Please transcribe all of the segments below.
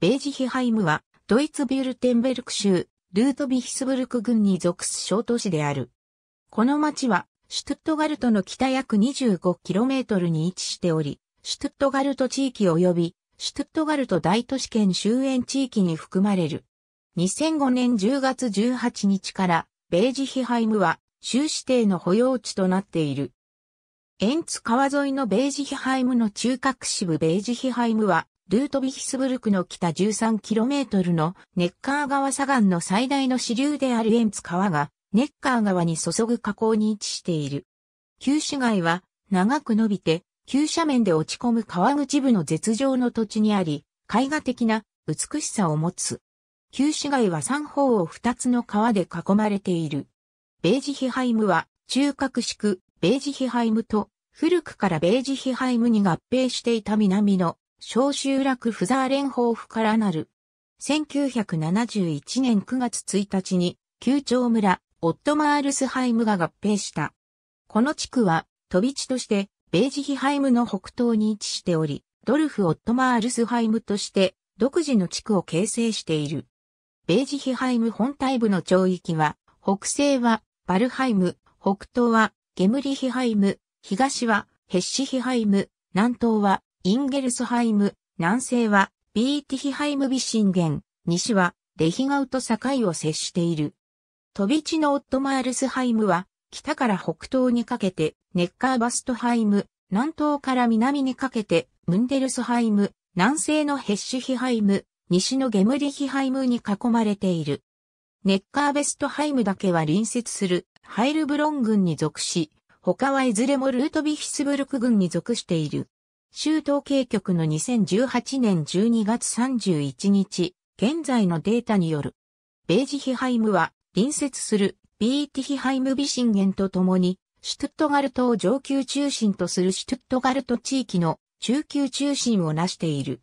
ベージヒハイムは、ドイツビュルテンベルク州、ルートビヒスブルク郡に属す小都市である。この町は、シュトゥットガルトの北約 25km に位置しており、シュトゥットガルト地域及び、シュトゥットガルト大都市圏周辺地域に含まれる。2005年10月18日から、ベージヒハイムは、州指定の保養地となっている。エンツ川沿いのベージヒハイムの中核支部ベージヒハイムは、ルートビヒスブルクの北 13km のネッカー川左岸の最大の支流であるエンツ川が、ネッカー川に注ぐ河口に位置している。旧市街は、長く伸びて、急斜面で落ち込む川口部の絶上の土地にあり、絵画的な美しさを持つ。旧市街は三方を二つの川で囲まれている。ベージヒハイムは中核宿ベージヒハイムと古くからベージヒハイムに合併していた南の小集落フザー連邦府からなる。1971年9月1日に、旧町村、オットマールスハイムが合併した。この地区は、飛び地として、ベージヒハイムの北東に位置しており、ドルフ・オットマールスハイムとして、独自の地区を形成している。ベージヒハイム本体部の町域は、北西はバルハイム、北東はゲムリヒハイム、東はヘッシヒハイム、南東はインゲルスハイム、南西はビーティヒハイムビシンゲン、西はレヒガウと境を接している。飛び地のオットマールスハイムは、北から北東にかけて、ネッカーバストハイム、南東から南にかけて、ムンデルスハイム、南西のヘッシュヒハイム、西のゲムリヒハイムに囲まれている。ネッカーベストハイムだけは隣接するハイルブロン群に属し、他はいずれもルートビヒスブルク群に属している。州統計局の2018年12月31日、現在のデータによる、ベージヒハイムは隣接するビーティヒハイムビシンゲンとともに、シュトゥットガルトを上級中心とするシュトゥットガルト地域の中級中心を成している。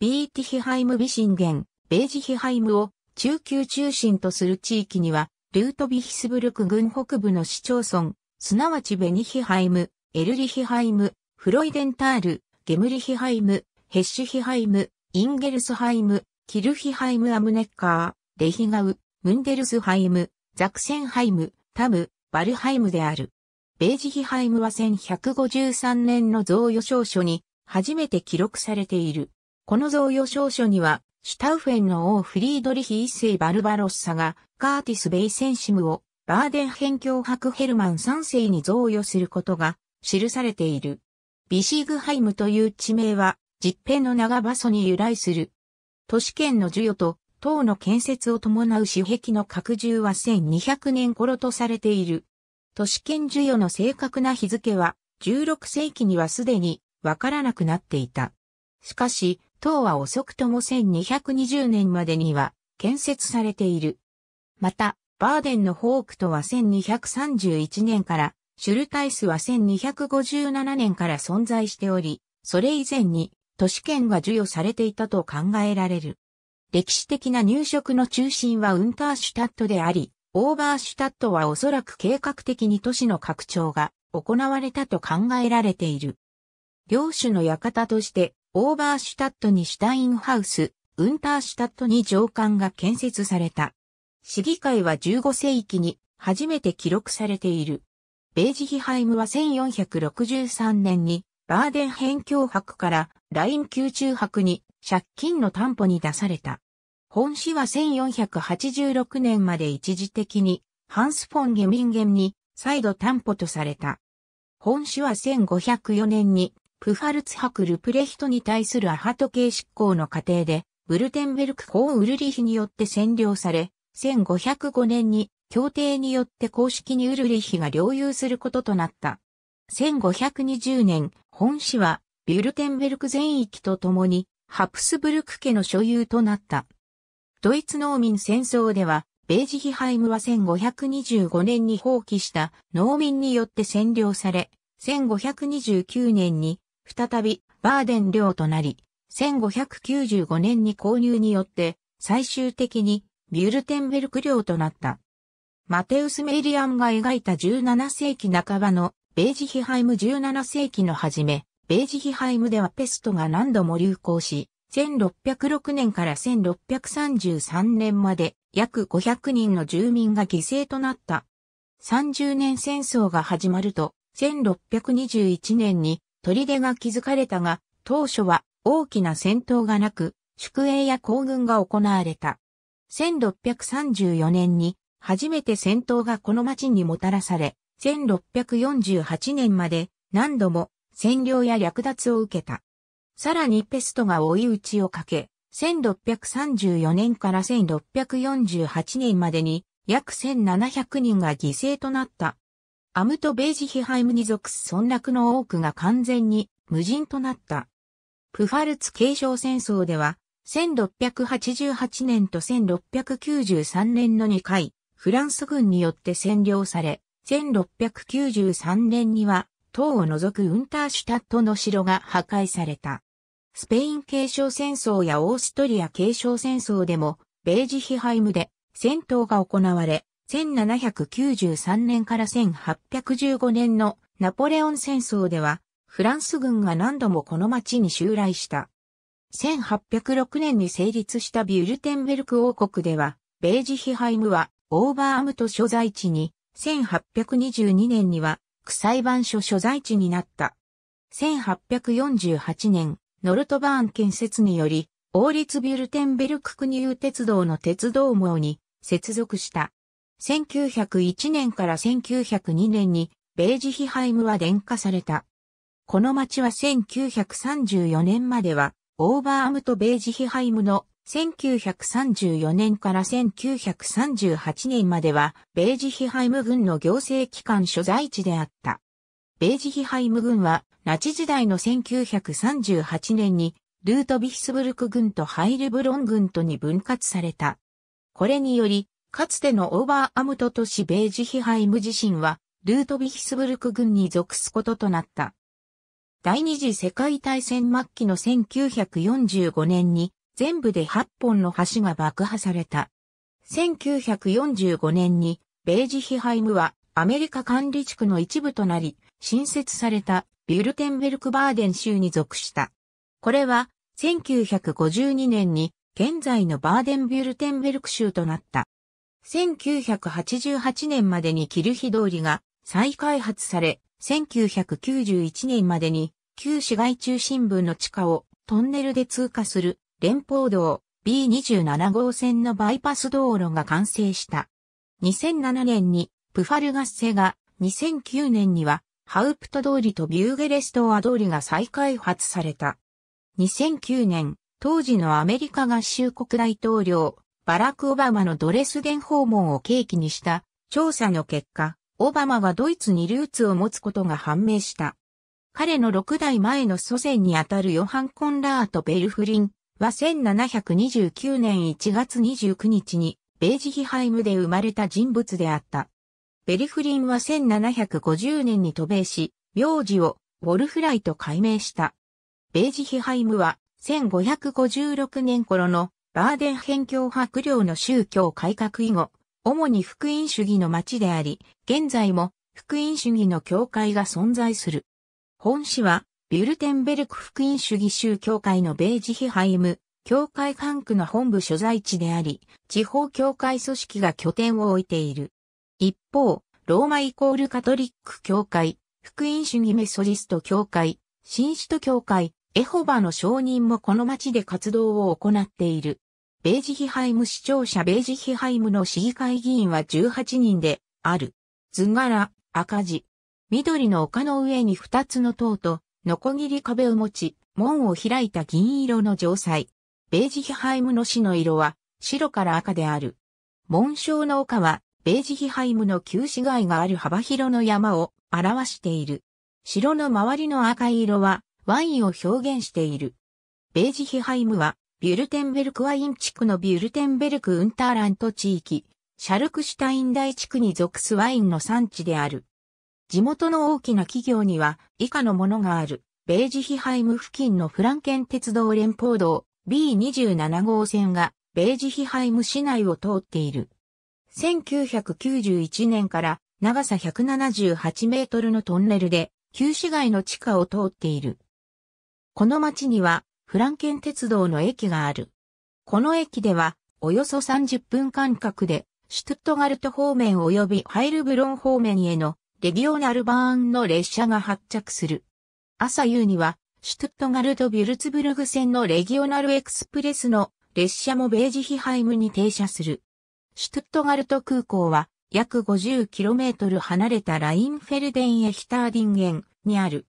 ビーティヒハイムビシンゲン、ベージヒハイムを中級中心とする地域には、ルートビヒスブルク郡北部の市町村、すなわちベニヒハイム、エルリヒハイム、フロイデンタール、ゲムリヒハイム、ヘッシュヒハイム、インゲルスハイム、キルヒハイムアムネッカー、レヒガウ、ムンデルスハイム、ザクセンハイム、タム、バルハイムである。ベージヒハイムは1153年の贈与証書に初めて記録されている。この贈与証書には、シュタウフェンの王フリードリヒ一世バルバロッサがカーティス・ベイセンシムをバーデン辺境伯ヘルマン3世に贈与することが記されている。ビシーグハイムという地名は、実辺の長場所に由来する。都市圏の授与と、塔の建設を伴う主壁の拡充は1200年頃とされている。都市圏授与の正確な日付は、16世紀にはすでに、わからなくなっていた。しかし、塔は遅くとも1220年までには、建設されている。また、バーデンのホークとは1231年からシュルタイスは1257年から存在しており、それ以前に都市圏が授与されていたと考えられる。歴史的な入植の中心はウンターシュタットであり、オーバーシュタットはおそらく計画的に都市の拡張が行われたと考えられている。領主の館として、オーバーシュタットにシュタインハウス、ウンターシュタットに上官が建設された。市議会は15世紀に初めて記録されている。ベージヒハイムは1463年にバーデン辺境博からライン宮中博に借金の担保に出された。本市は1486年まで一時的にハンスフォンゲミンゲンに再度担保とされた。本市は1504年にプファルツ博ルプレヒトに対するアハト系執行の過程でブルテンベルク法ウルリヒによって占領され、1505年に協定によって公式にウルリヒが領有することとなった。1520年、本市はビュルテンベルク全域と共にハプスブルク家の所有となった。ドイツ農民戦争では、ベージヒハイムは1525年に放棄した農民によって占領され、1529年に再びバーデン領となり、1595年に購入によって最終的にビュルテンベルク領となった。マテウス・メイリアンが描いた17世紀半ばのベージヒハイム17世紀の初め、ベージヒハイムではペストが何度も流行し、1606年から1633年まで約500人の住民が犠牲となった。30年戦争が始まると、1621年に砦が築かれたが、当初は大きな戦闘がなく、宿営や行軍が行われた。1634年に初めて戦闘がこの町にもたらされ、1648年まで何度も占領や略奪を受けた。さらにペストが追い打ちをかけ、1634年から1648年までに約1700人が犠牲となった。アムトベージヒハイムに属す村落の多くが完全に無人となった。プファルツ継承戦争では、1688年と1693年の2回、フランス軍によって占領され、1693年には、党を除くウンターシュタットの城が破壊された。スペイン継承戦争やオーストリア継承戦争でも、ベージヒハイムで戦闘が行われ、1793年から1815年のナポレオン戦争では、フランス軍が何度もこの町に襲来した。1806年に成立したビュルテンベルク王国では、ベージヒハイムはオーバーアムト所在地に、1822年には、区裁判所所在地になった。1848年、ノルトバーン建設により、王立ビュルテンベルク国有鉄道の鉄道網に接続した。1901年から1902年に、ベージヒハイムは電化された。この町は1934年までは、オーバーアムとベージヒハイムの1934年から1938年までは、ベージヒハイム軍の行政機関所在地であった。ベージヒハイム軍は、ナチ時代の1938年に、ルートビヒスブルク軍とハイルブロン軍とに分割された。これにより、かつてのオーバーアムト都市ベージヒハイム自身は、ルートビヒスブルク軍に属すこととなった。第二次世界大戦末期の1945年に全部で8本の橋が爆破された。1945年に、ベージヒハイムはアメリカ管理地区の一部となり、新設されたビュルテンベルクバーデン州に属した。これは、1952年に現在のバーデンビュルテンベルク州となった。1988年までにキルヒ通りが再開発され、1991年までに旧市街中心部の地下をトンネルで通過する連邦道 B27 号線のバイパス道路が完成した。2007年にプファルガッセが、2009年にはハウプト通りとビューゲレストア通りが再開発された。2009年、当時のアメリカ合衆国大統領、バラク・オバマのドレスデン訪問を契機にした調査の結果、オバマはドイツにルーツを持つことが判明した。彼の6代前の祖先にあたるヨハン・コンラート・ベルフリン、は1729年1月29日にベージヒハイムで生まれた人物であった。ベリフリンは1750年に渡米し、名字をウォルフライと改名した。ベージヒハイムは1556年頃のバーデン辺境白領の宗教改革以後、主に福音主義の町であり、現在も福音主義の教会が存在する。本市はビュルテンベルク福音主義州教会のベージヒハイム、教会管区の本部所在地であり、地方教会組織が拠点を置いている。一方、ローマイコールカトリック教会、福音主義メソリスト教会、新首都教会、エホバの承人もこの町で活動を行っている。ベージヒハイム市長者ベージヒハイムの市議会議員は18人である。図柄、赤字。緑の丘の上に2つの塔とノコギリ壁を持ち、門を開いた銀色の城塞。ベージヒハイムの死の色は白から赤である。紋章の丘はベージヒハイムの旧市街がある幅広の山を表している。城の周りの赤い色はワインを表現している。ベージヒハイムはビュルテンベルクワイン地区のビュルテンベルクウンターラント地域、シャルクシュタイン大地区に属すワインの産地である。地元の大きな企業には以下のものがある。ベージヒハイム付近のフランケン鉄道連邦道 B27 号線がベージヒハイム市内を通っている。1991年から長さ178メートルのトンネルで旧市街の地下を通っている。この町にはフランケン鉄道の駅がある。この駅ではおよそ30分間隔でシュトゥットガルト方面及びハイルブロン方面へのレギオナルバーンの列車が発着する。朝夕には、シュトットガルト・ビュルツブルグ線のレギオナルエクスプレスの列車もベージヒハイムに停車する。シュトットガルト空港は約 50km 離れたラインフェルデンエヒターディンゲンにある。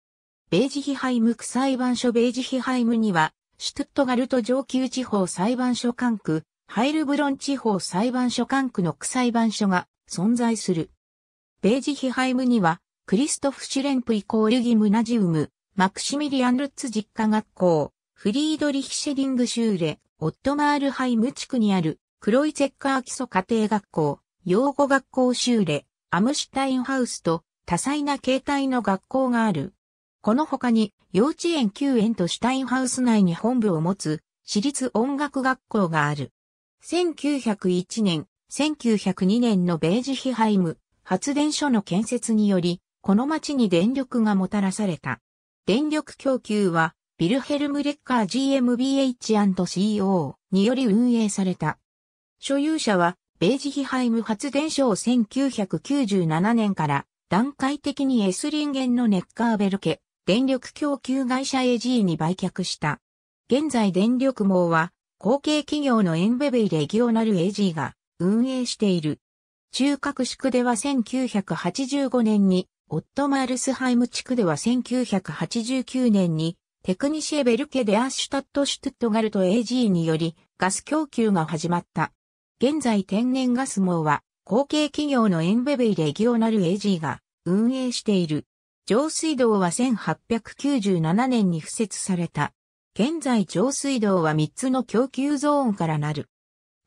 ベージヒハイム区裁判所ベージヒハイムには、シュトットガルト上級地方裁判所管区、ハイルブロン地方裁判所管区の区裁判所が存在する。ベージヒハイムには、クリストフ・シュレンプイコールギムナジウム、マクシミリアン・ルッツ実家学校、フリードリヒ・シェディング・シューレ、オットマールハイム地区にある、クロイツェッカー基礎家庭学校、養護学校シューレ、アムシュタインハウスと多彩な形態の学校がある。この他に、幼稚園休園とシュタインハウス内に本部を持つ、私立音楽学校がある。1901年、1902年のベージヒハイム、発電所の建設により、この町に電力がもたらされた。電力供給は、ビルヘルム・レッカー GmbH&CO により運営された。所有者は、ベージヒハイム発電所を1997年から段階的にエスリンゲンのネッカーベルケ、電力供給会社 AG に売却した。現在電力網は、後継企業のエンベベイレギオナル AG が運営している。中核地区では1985年に、オットマールスハイム地区では1989年に、テクニシエベルケデアッシュタットシュトゥットガルト AG により、ガス供給が始まった。現在天然ガス網は、後継企業のエンベベイレギオナル AG が運営している。上水道は1897年に付設された。現在上水道は3つの供給ゾーンからなる。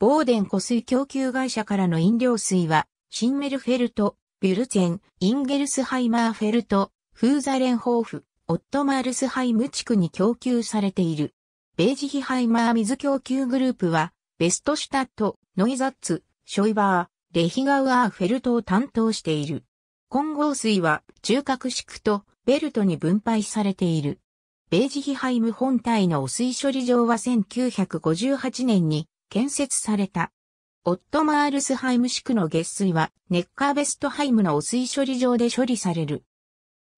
ボーデン湖水供給会社からの飲料水は、シンメルフェルト、ビュルツェン、インゲルスハイマーフェルト、フーザレンホーフ、オットマールスハイム地区に供給されている。ベージヒハイマー水供給グループは、ベストシュタット、ノイザッツ、ショイバー、レヒガウアーフェルトを担当している。混合水は中核地区とベルトに分配されている。ベージヒハイム本体の汚水処理場は1958年に建設された。オットマールスハイム地区の月水はネッカーベストハイムの汚水処理場で処理される。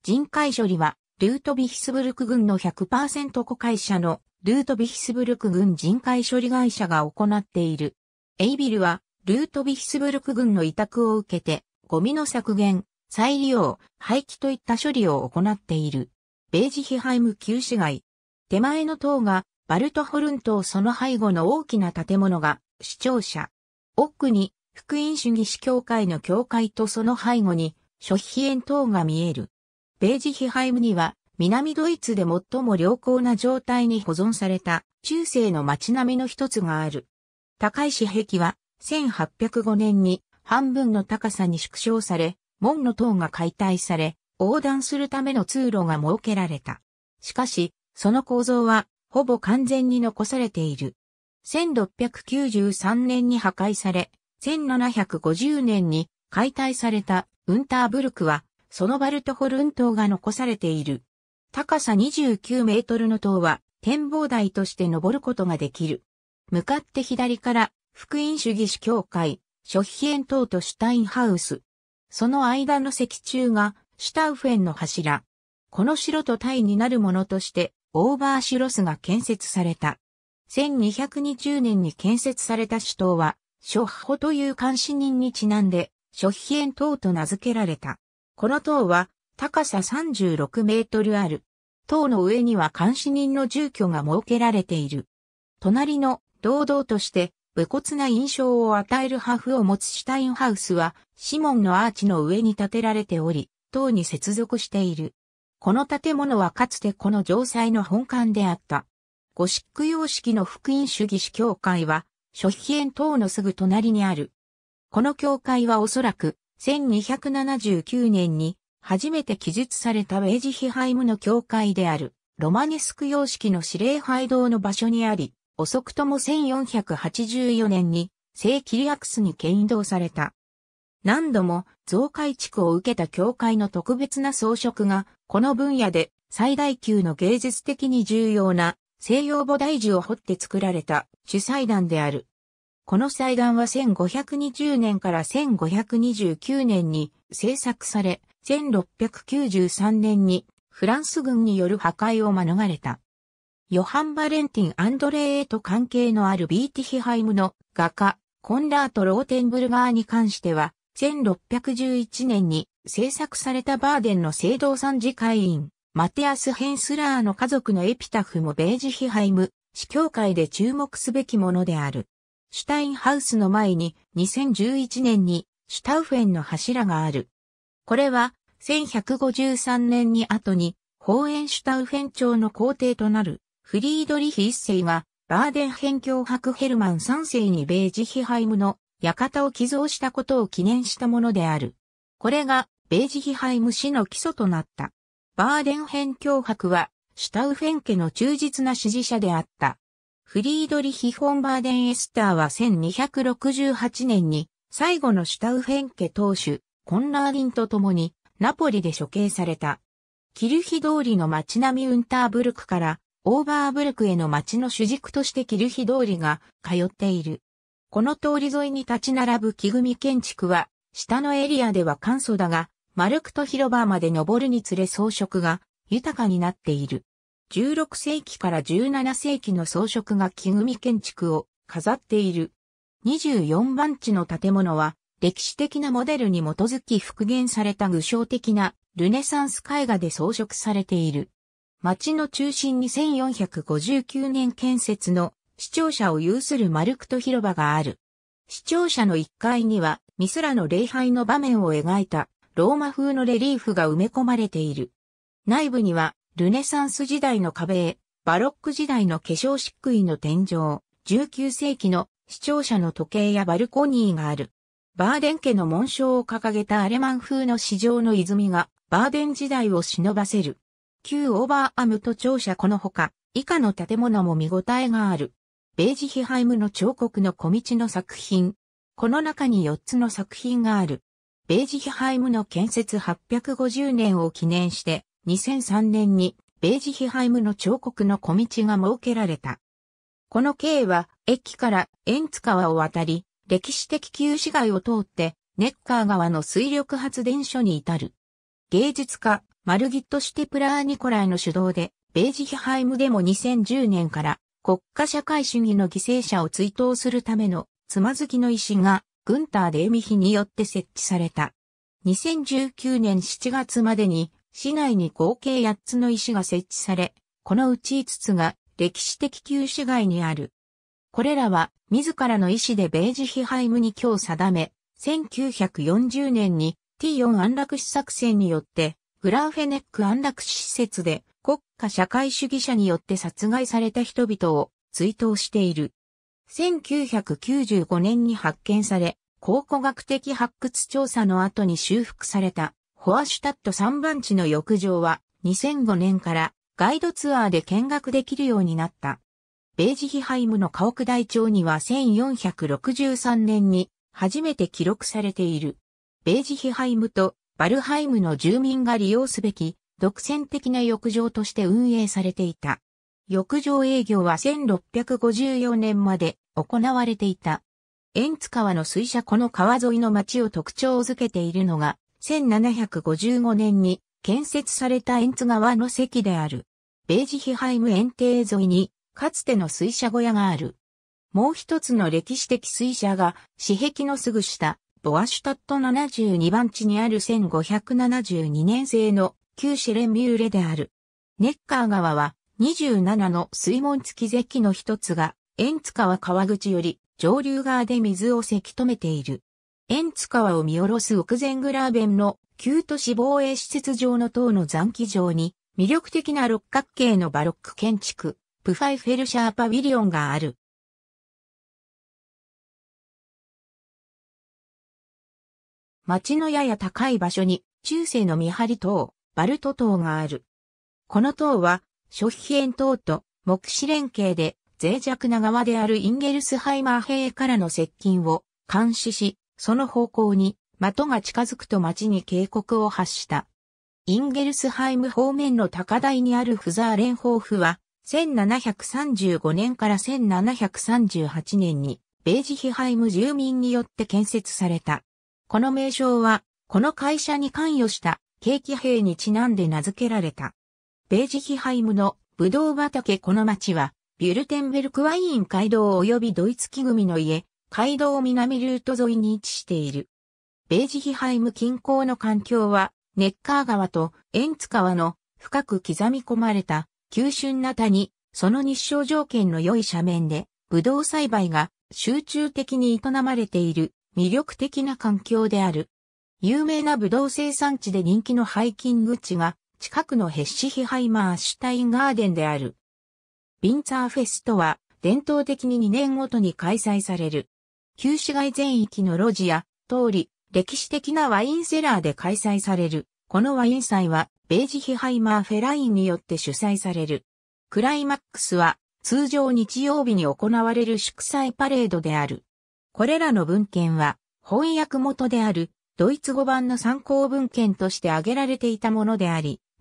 人海処理はルートビヒスブルク軍の100%子会社のルートビヒスブルク軍人海処理会社が行っている。エイビルはルートビヒスブルク軍の委託を受けてゴミの削減、再利用、廃棄といった処理を行っている。ベージヒハイム旧市街。手前の塔がバルトホルン島その背後の大きな建物が、市庁舎。奥に、福音主義市教会の教会とその背後に、諸飛園等が見える。ベージヒハイムには、南ドイツで最も良好な状態に保存された中世の街並みの一つがある。高い石壁は1805年に半分の高さに縮小され、門の塔が解体され、横断するための通路が設けられた。しかし、その構造はほぼ完全に残されている。1693年に破壊され、1750年に解体されたウンターブルクは、そのバルトホルン島が残されている。高さ29メートルの塔は展望台として登ることができる。向かって左から福音主義主教会、諸秘エ塔とシュタインハウス。その間の石柱がシュタウフェンの柱。この城とイになるものとしてオーバーシュロスが建設された。1220年に建設された首都は、諸法という監視人にちなんで、諸秘園塔と名付けられた。この塔は、高さ36メートルある。塔の上には監視人の住居が設けられている。隣の、堂々として、武骨な印象を与えるハフを持つシュタインハウスは、シモンのアーチの上に建てられており、塔に接続している。この建物はかつてこの城塞の本館であった。ゴシック様式の福音主義主教会は、諸秘園等のすぐ隣にある。この教会はおそらく、1279年に、初めて記述されたウェジヒハイムの教会である、ロマネスク様式の司令拝堂の場所にあり、遅くとも1484年に、聖キリアクスに牽引された。何度も増改築を受けた教会の特別な装飾がこの分野で最大級の芸術的に重要な西洋菩提樹を掘って作られた主祭壇である。この祭壇は1520年から1529年に制作され、1693年にフランス軍による破壊を免れた。ヨハン・バレンティン・アンドレーと関係のあるビーティヒハイムの画家、コンラート・ローテンブルガーに関しては、1611年に制作されたバーデンの聖堂参事会員、マテアス・ヘンスラーの家族のエピタフもベージヒハイム、司教会で注目すべきものである。シュタインハウスの前に2011年にシュタウフェンの柱がある。これは1153年に後にホーエンシュタウフェン朝の皇帝となるフリードリヒ一世がバーデン辺境博ヘルマン三世にベージヒハイムの館を寄贈したことを記念したものである。これがベージヒハイム氏の基礎となった。バーデンヘン教は、シュタウフェン家の忠実な支持者であった。フリードリヒ・フォンバーデン・エスターは1268年に、最後のシュタウフェン家当主、コンラーリンと共に、ナポリで処刑された。キルヒ通りの街並みウンターブルクから、オーバーブルクへの街の主軸としてキルヒ通りが通っている。この通り沿いに立ち並ぶ木組建築は、下のエリアでは簡素だが、マルクト広場まで登るにつれ装飾が豊かになっている。16世紀から17世紀の装飾が木組建築を飾っている。24番地の建物は歴史的なモデルに基づき復元された具象的なルネサンス絵画で装飾されている。町の中心に1459年建設の視聴者を有するマルクト広場がある。視聴者の1階にはミスラの礼拝の場面を描いたローマ風のレリーフが埋め込まれている。内部には、ルネサンス時代の壁絵、バロック時代の化粧漆喰の天井、19世紀の視聴者の時計やバルコニーがある。バーデン家の紋章を掲げたアレマン風の市場の泉が、バーデン時代を忍ばせる。旧オーバーアムと庁舎このほか、以下の建物も見応えがある。ベージヒハイムの彫刻の小道の作品。この中に4つの作品がある。ベージヒハイムの建設850年を記念して、2003年にベージヒハイムの彫刻の小道が設けられた。この経は、駅からエンツ川を渡り、歴史的旧市街を通って、ネッカー川の水力発電所に至る。芸術家、マルギット・シテプラー・ニコライの主導で、ベージヒハイムでも2010年から、国家社会主義の犠牲者を追悼するための、つまずきの石がグンター・デーミヒによって設置された。2019年7月までに市内に合計8つの石が設置され、このうち5つが歴史的旧市街にある。これらは自らの意思でベージヒハイムに今日定め、1940年に T4 安楽死作戦によってグラーフェネック安楽死施設で国家社会主義者によって殺害された人々を追悼している。1995年に発見され、考古学的発掘調査の後に修復された、ホアシュタット3番地の浴場は、2005年からガイドツアーで見学できるようになった。ベージヒハイムの家屋台帳には1463年に初めて記録されている。ベージヒハイムとバルハイムの住民が利用すべき独占的な浴場として運営されていた。浴場営業は1654年まで行われていた。ン津川の水車この川沿いの町を特徴づけているのが、1755年に建設されたン津川の席である。ベージヒハイム園庭沿いに、かつての水車小屋がある。もう一つの歴史的水車が、市壁のすぐ下、ボアシュタット72番地にある1572年製の旧シレミューレである。ネッカー川は27の水門付き堰の一つが、円塚は川口より上流側で水をせき止めている。円塚はを見下ろす奥前グラーベンの旧都市防衛施設上の塔の残機場に、魅力的な六角形のバロック建築、プファイフェルシャーパビリオンがある。町のやや高い場所に中世の見張り塔、バルト塔がある。この塔は諸非縁等と目視連携で脆弱な側であるインゲルスハイマー兵からの接近を監視し、その方向に的が近づくと町に警告を発した。インゲルスハイム方面の高台にあるフザーレンホーフは、1735年から1738年に、ベージヒハイム住民によって建設された。この名称は、この会社に関与した、景気兵にちなんで名付けられた。ベージヒハイムのブドウ畑この町は、ビュルテンベルクワイン街道及びドイツ木組の家、街道南ルート沿いに位置している。ベージヒハイム近郊の環境は、ネッカー川とエンツ川の深く刻み込まれた急峻な谷、その日照条件の良い斜面で、ブドウ栽培が集中的に営まれている魅力的な環境である。有名なブドウ生産地で人気のハイキング地が近くのヘッシヒハイマーシュタインガーデンである。ビンツァーフェスとは、伝統的に2年ごとに開催される。旧市街全域の路地や通り、歴史的なワインセラーで開催される。このワイン祭は、ベージヒハイマーフェラインによって主催される。クライマックスは、通常日曜日に行われる祝祭パレードである。これらの文献は、翻訳元である、ドイツ語版の参考文献として挙げられていたものであり、